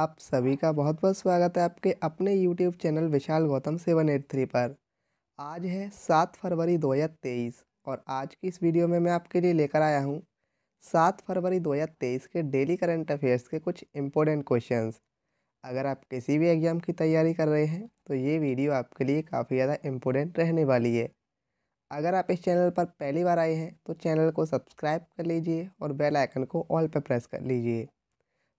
आप सभी का बहुत बहुत स्वागत है आपके अपने YouTube channel Vishal Gautam seven eight three पर आज है सात फरवरी दो हज़ार तेईस और आज की इस वीडियो में मैं आपके लिए लेकर आया हूँ सात फरवरी दो हज़ार तेईस के डेली करंट अफेयर्स के कुछ इम्पोर्टेंट क्वेश्चंस अगर आप किसी भी एग्ज़ाम की तैयारी कर रहे हैं तो ये वीडियो आपके लिए काफ़ी ज़्यादा इम्पोर्टेंट रहने वाली है अगर आप इस चैनल पर पहली बार आए हैं तो चैनल को सब्सक्राइब कर लीजिए और बेल आइकन को ऑल पर प्रेस कर लीजिए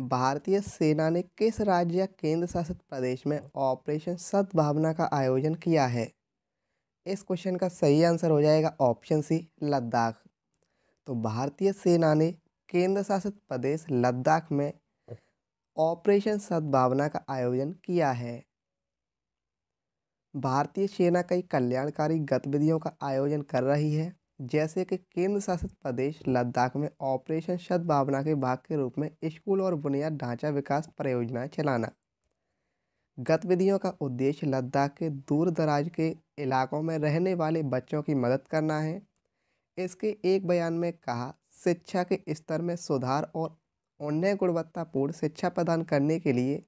भारतीय सेना ने किस राज्य या केंद्र शासित प्रदेश में ऑपरेशन सद्भावना का आयोजन किया है इस क्वेश्चन का सही आंसर हो जाएगा ऑप्शन सी लद्दाख तो भारतीय सेना ने केंद्र शासित प्रदेश लद्दाख में ऑपरेशन सद्भावना का आयोजन किया है भारतीय सेना कई कल्याणकारी गतिविधियों का आयोजन कर रही है जैसे कि केंद्र शासित प्रदेश लद्दाख में ऑपरेशन सद्भावना के भाग के रूप में स्कूल और बुनियाद ढांचा विकास परियोजनाएं चलाना गतिविधियों का उद्देश्य लद्दाख के दूर दराज के इलाकों में रहने वाले बच्चों की मदद करना है इसके एक बयान में कहा शिक्षा के स्तर में सुधार और उन्हें गुणवत्तापूर्ण शिक्षा प्रदान करने के लिए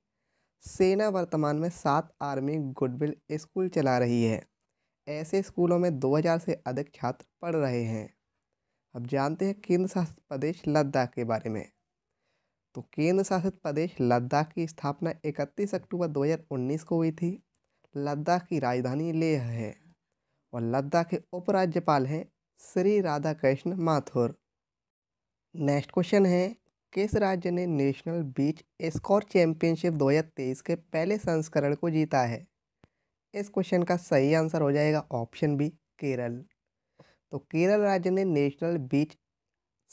सेना वर्तमान में सात आर्मी गुडविल स्कूल चला रही है ऐसे स्कूलों में 2000 से अधिक छात्र पढ़ रहे हैं अब जानते हैं केंद्र शासित प्रदेश लद्दाख के बारे में तो केंद्र शासित प्रदेश लद्दाख की स्थापना 31 अक्टूबर 2019 को हुई थी लद्दाख की राजधानी लेह है और लद्दाख के उपराज्यपाल हैं श्री राधा कृष्ण माथुर नेक्स्ट क्वेश्चन है किस राज्य ने नेशनल बीच स्कोर चैंपियनशिप 2023 के पहले संस्करण को जीता है इस क्वेश्चन का सही आंसर हो जाएगा ऑप्शन बी केरल तो केरल राज्य ने नेशनल बीच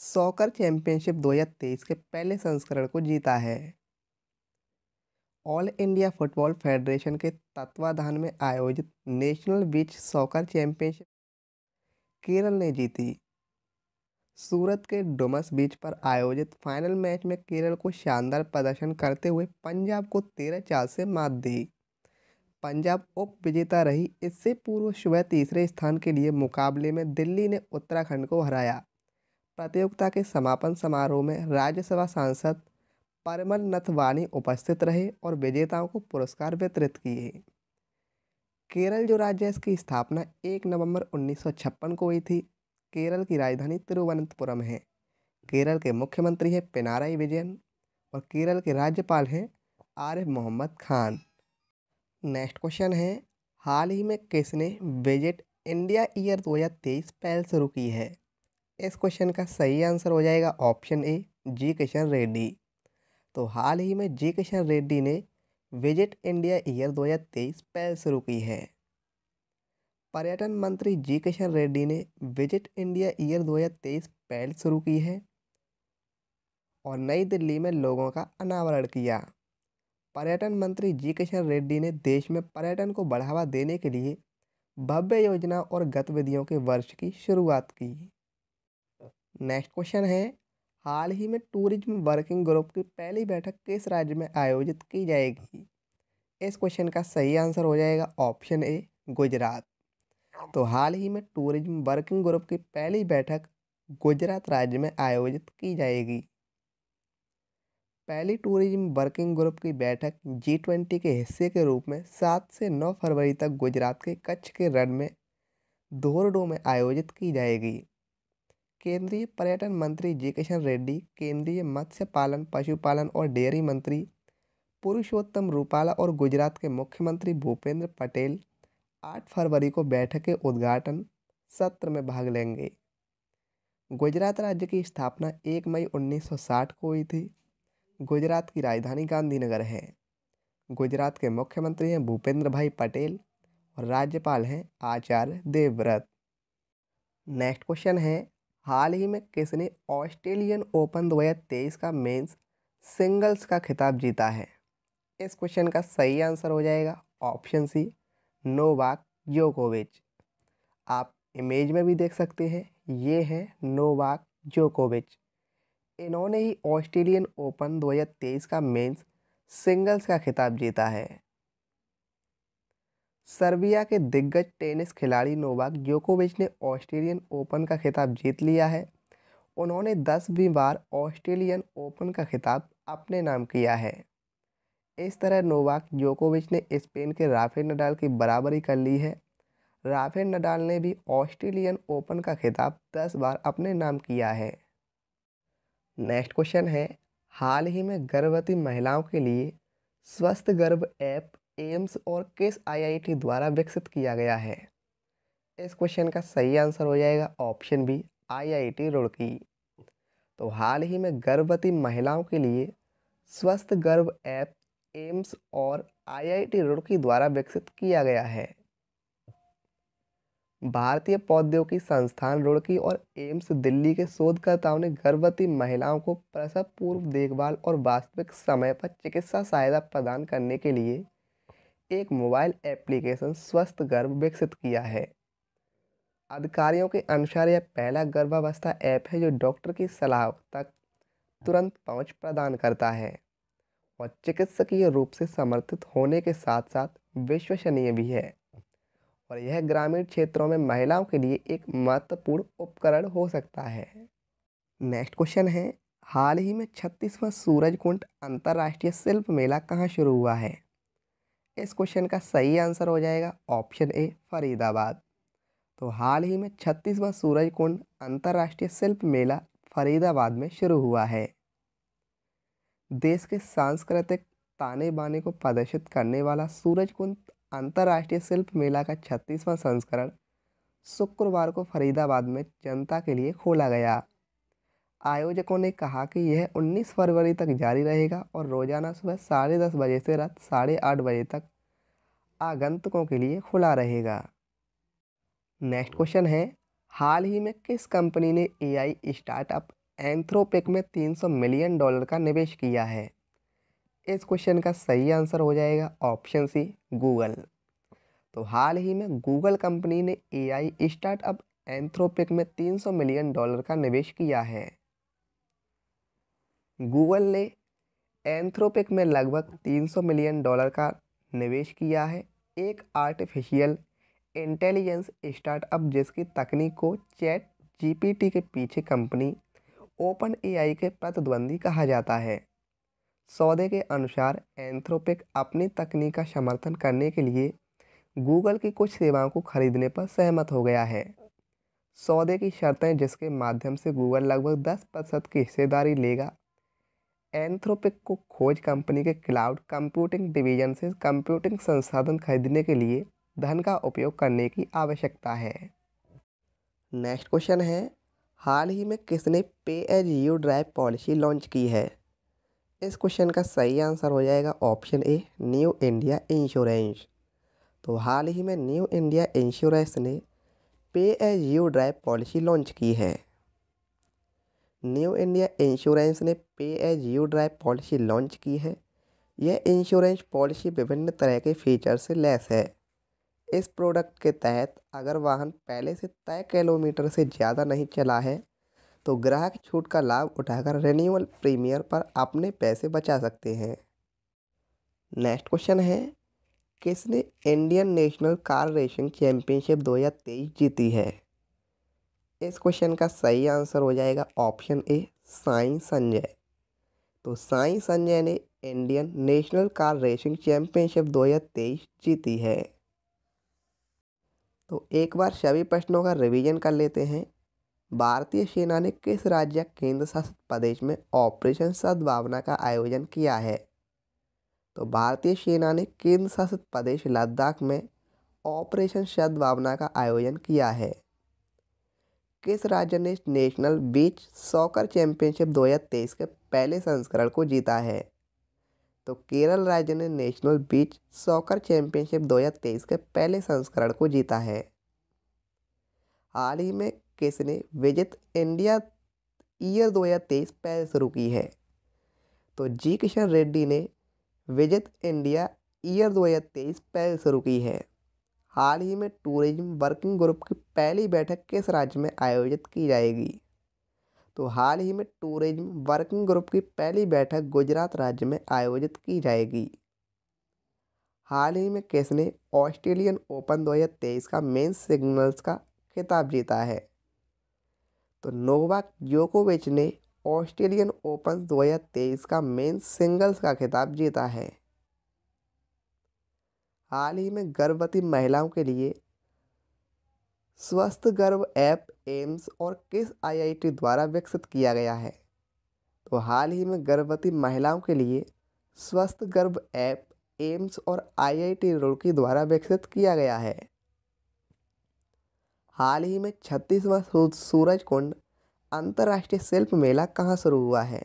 सॉकर चैंपियनशिप 2023 के पहले संस्करण को जीता है ऑल इंडिया फुटबॉल फेडरेशन के तत्वाधान में आयोजित national beach soccer championship Kerala ने जीती सूरत के डोमस बीच पर आयोजित फाइनल मैच में केरल को शानदार प्रदर्शन करते हुए पंजाब को तेरह चार से मात दी पंजाब उप विजेता रही इससे पूर्व सुबह तीसरे स्थान के लिए मुकाबले में दिल्ली ने उत्तराखंड को हराया प्रतियोगिता के समापन समारोह में राज्यसभा सांसद परमल नथवानी उपस्थित रहे और विजेताओं को पुरस्कार वितरित किए केरल जो राज्य है इसकी स्थापना 1 नवंबर 1956 को हुई थी केरल की राजधानी तिरुवनंतपुरम है केरल के मुख्यमंत्री हैं पिनाराई विजयन और केरल के राज्यपाल हैं आरिफ मोहम्मद खान नेक्स्ट क्वेश्चन है हाल ही में किसने विजिट इंडिया ईयर 2023 पहल शुरू की है इस क्वेश्चन का सही आंसर हो जाएगा option A G Kishan Reddy तो हाल ही में जी किशन रेड्डी ने विजिट इंडिया ईयर 2023 पहल शुरू की है पर्यटन मंत्री जी किशन रेड्डी ने विजिट इंडिया ईयर 2023 पहल शुरू की है और नई दिल्ली में लोगों का अनावरण किया पर्यटन मंत्री जी किशन रेड्डी ने देश में पर्यटन को बढ़ावा देने के लिए भव्य योजना और गतिविधियों के वर्ष की शुरुआत की नेक्स्ट क्वेश्चन है हाल ही में टूरिज्म वर्किंग ग्रुप की पहली बैठक किस राज्य में आयोजित की जाएगी इस क्वेश्चन का सही आंसर हो जाएगा ऑप्शन ए गुजरात तो हाल ही में टूरिज्म वर्किंग ग्रुप की पहली बैठक गुजरात राज्य में आयोजित की जाएगी पहली टूरिज्म वर्किंग ग्रुप की बैठक जी ट्वेंटी के हिस्से के रूप में सात से नौ फरवरी तक गुजरात के कच्छ के रण में धोरडो में आयोजित की जाएगी केंद्रीय पर्यटन मंत्री जी किशन रेड्डी केंद्रीय मत्स्य पालन पशुपालन और डेयरी मंत्री पुरुषोत्तम रूपाला और गुजरात के मुख्यमंत्री भूपेंद्र पटेल आठ फरवरी को बैठक के उद्घाटन सत्र में भाग लेंगे गुजरात राज्य की स्थापना एक मई 1960 को हुई थी गुजरात की राजधानी गांधीनगर है गुजरात के मुख्यमंत्री हैं भूपेंद्र भाई पटेल और राज्यपाल हैं आचार्य देवव्रत नेक्स्ट क्वेश्चन है हाल ही में किसने ऑस्ट्रेलियन ओपन दो का मेंस सिंगल्स का खिताब जीता है इस क्वेश्चन का सही आंसर हो जाएगा ऑप्शन सी नोवाक जोकोविच आप इमेज में भी देख सकते हैं ये है नोवाक जोकोविच इन्होंने ही ऑस्ट्रेलियन ओपन 2023 का मेंस सिंगल्स का खिताब जीता है सर्बिया के दिग्गज टेनिस खिलाड़ी नोवाक जोकोविच ने ऑस्ट्रेलियन ओपन का खिताब जीत लिया है उन्होंने दसवीं बार ऑस्ट्रेलियन ओपन का खिताब अपने नाम किया है इस तरह नोवाक जोकोविच ने स्पेन के राफेल नडाल की बराबरी कर ली है राफेल नडाल ने भी ऑस्ट्रेलियन ओपन का खिताब दस बार अपने नाम किया है नेक्स्ट क्वेश्चन है हाल ही में गर्भवती महिलाओं के लिए स्वस्थ गर्भ ऐप एम्स और किस आईआईटी द्वारा विकसित किया गया है इस क्वेश्चन का सही आंसर हो जाएगा ऑप्शन बी आईआईटी रुड़की तो हाल ही में गर्भवती महिलाओं के लिए स्वस्थ गर्भ ऐप एम्स और आईआईटी रुड़की द्वारा विकसित किया गया है भारतीय प्रौद्योगिकी संस्थान रुड़की और एम्स दिल्ली के शोधकर्ताओं ने गर्भवती महिलाओं को प्रसव पूर्व देखभाल और वास्तविक समय पर चिकित्सा सहायता प्रदान करने के लिए एक मोबाइल एप्लीकेशन स्वस्थ गर्भ विकसित किया है अधिकारियों के अनुसार यह पहला गर्भावस्था ऐप है जो डॉक्टर की सलाह तक तुरंत पहुंच प्रदान करता है और चिकित्सकीय रूप से समर्थित होने के साथ साथ विश्वसनीय भी है और यह ग्रामीण क्षेत्रों में महिलाओं के लिए एक महत्वपूर्ण उपकरण हो सकता है नेक्स्ट क्वेश्चन है हाल ही में छत्तीसवां कुंड अंतर्राष्ट्रीय शिल्प मेला कहाँ शुरू हुआ है इस क्वेश्चन का सही आंसर हो जाएगा ऑप्शन ए फरीदाबाद तो हाल ही में छत्तीसवां कुंड अंतर्राष्ट्रीय शिल्प मेला फरीदाबाद में शुरू हुआ है देश के सांस्कृतिक ताने बाने को प्रदर्शित करने वाला सूरज कुंड अंतर्राष्ट्रीय शिल्प मेला का छत्तीसवां संस्करण शुक्रवार को फरीदाबाद में जनता के लिए खोला गया आयोजकों ने कहा कि यह 19 फरवरी तक जारी रहेगा और रोज़ाना सुबह साढ़े दस बजे से रात साढ़े आठ बजे तक आगंतुकों के लिए खुला रहेगा नेक्स्ट क्वेश्चन है हाल ही में किस कंपनी ने एआई स्टार्टअप एंथ्रोपिक में 300 मिलियन डॉलर का निवेश किया है इस क्वेश्चन का सही आंसर हो जाएगा ऑप्शन सी गूगल तो हाल ही में गूगल कंपनी ने एआई स्टार्टअप एंथ्रोपिक में 300 मिलियन डॉलर का निवेश किया है गूगल ने एंथ्रोपिक में लगभग 300 मिलियन डॉलर का निवेश किया है एक आर्टिफिशियल इंटेलिजेंस स्टार्टअप जिसकी तकनीक को चैट जीपीटी के पीछे कंपनी ओपन एआई के प्रतिद्वंदी कहा जाता है सौदे के अनुसार एंथ्रोपिक अपनी तकनीक का समर्थन करने के लिए गूगल की कुछ सेवाओं को खरीदने पर सहमत हो गया है सौदे की शर्तें जिसके माध्यम से गूगल लगभग 10 प्रतिशत की हिस्सेदारी लेगा एंथ्रोपिक को खोज कंपनी के क्लाउड कंप्यूटिंग डिवीजन से कंप्यूटिंग संसाधन खरीदने के लिए धन का उपयोग करने की आवश्यकता है नेक्स्ट क्वेश्चन है हाल ही में किसने pay as you drive policy launch की है इस क्वेश्चन का सही आंसर हो जाएगा option A new India insurance तो हाल ही में न्यू इंडिया इंश्योरेंस ने pay as you drive policy launch की है न्यू इंडिया इंश्योरेंस ने pay as you drive policy launch की है यह इंश्योरेंस पॉलिसी विभिन्न तरह के फीचर से लैस है इस प्रोडक्ट के तहत अगर वाहन पहले से तय किलोमीटर से ज़्यादा नहीं चला है तो ग्राहक छूट का लाभ उठाकर रेन्यूअल प्रीमियर पर अपने पैसे बचा सकते हैं नेक्स्ट क्वेश्चन है किसने Indian national car racing championship 2023 जीती है इस क्वेश्चन का सही आंसर हो जाएगा ऑप्शन ए साई संजय तो साई संजय ने Indian national car racing championship 2023 जीती है तो एक बार सभी प्रश्नों का रिवीजन कर लेते हैं भारतीय सेना ने किस राज्य केंद्र शासित प्रदेश में ऑपरेशन सद्भावना का आयोजन किया है तो भारतीय सेना ने केंद्र शासित प्रदेश लद्दाख में ऑपरेशन सद्भावना का आयोजन किया है किस राज्य ने नेशनल बीच सॉकर चैंपियनशिप 2023 के पहले संस्करण को जीता है तो केरल राज्य ने नेशनल बीच सॉकर चैंपियनशिप 2023 के पहले संस्करण को जीता है हाल ही में किसने विजित इंडिया ईयर 2023 पहल शुरू की है तो जी किशन रेड्डी ने विजित इंडिया ईयर 2023 पहल शुरू की है हाल ही में टूरिज्म वर्किंग ग्रुप की पहली बैठक किस राज्य में आयोजित की जाएगी तो हाल ही में टूरिज्म वर्किंग ग्रुप की पहली बैठक गुजरात राज्य में आयोजित की जाएगी हाल ही में किसने ऑस्ट्रेलियन ओपन 2023 का मेन सिग्नल्स का खिताब जीता है तो नोवाक जोकोविच ने ऑस्ट्रेलियन ओपन 2023 का मेन सिंगल्स का खिताब जीता है हाल ही में गर्भवती महिलाओं के लिए स्वस्थ गर्भ ऐप एम्स और किस आईआईटी द्वारा विकसित किया गया है तो हाल ही में गर्भवती महिलाओं के लिए स्वस्थ गर्भ ऐप एम्स और आईआईटी रुड़की द्वारा विकसित किया गया है हाल ही में छत्तीसवां सूरज कुंड अंतर्राष्ट्रीय शिल्प मेला कहाँ शुरू हुआ है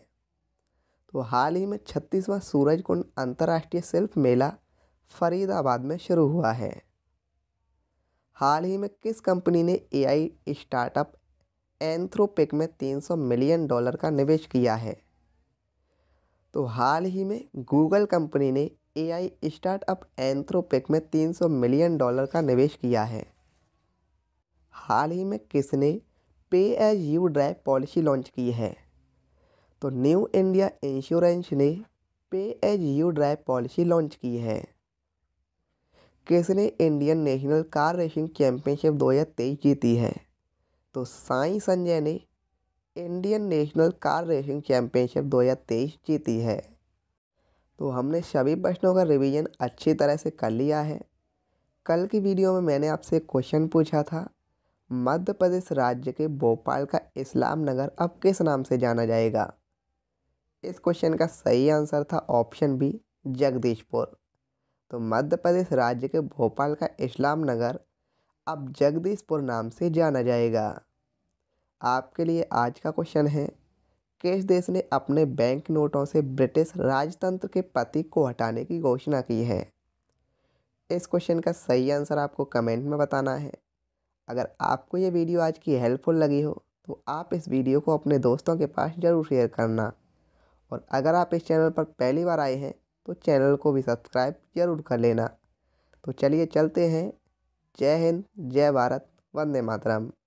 तो हाल ही में छत्तीसवां सूरज कुंड अंतर्राष्ट्रीय शिल्प मेला फरीदाबाद में शुरू हुआ है हाल ही में किस कंपनी ने एआई स्टार्टअप एंथ्रोपिक में 300 मिलियन डॉलर का निवेश किया है तो हाल ही में गूगल कंपनी ने एआई स्टार्टअप एंथ्रोपिक में 300 मिलियन डॉलर का निवेश किया है हाल ही में किसने pay as you drive policy launch की है तो न्यू इंडिया इंश्योरेंस ने pay as you drive policy launch की है किसने इंडियन नेशनल कार रेसिंग हजार 2023 जीती है तो साई संजय ने इंडियन नेशनल कार रेसिंग हजार 2023 जीती है तो हमने सभी प्रश्नों का रिवीजन अच्छी तरह से कर लिया है कल की वीडियो में मैंने आपसे क्वेश्चन पूछा था मध्य प्रदेश राज्य के भोपाल का इस्लाम नगर अब किस नाम से जाना जाएगा इस क्वेश्चन का सही आंसर था ऑप्शन बी जगदीशपुर तो मध्य प्रदेश राज्य के भोपाल का इस्लाम नगर अब जगदीशपुर नाम से जाना जाएगा आपके लिए आज का क्वेश्चन है किस देश ने अपने बैंक नोटों से ब्रिटिश राजतंत्र के प्रतीक को हटाने की घोषणा की है इस क्वेश्चन का सही आंसर आपको कमेंट में बताना है अगर आपको ये वीडियो आज की हेल्पफुल लगी हो तो आप इस वीडियो को अपने दोस्तों के पास ज़रूर शेयर करना और अगर आप इस चैनल पर पहली बार आए हैं तो चैनल को भी सब्सक्राइब ज़रूर कर लेना तो चलिए चलते हैं जय हिंद जय भारत वंदे मातरम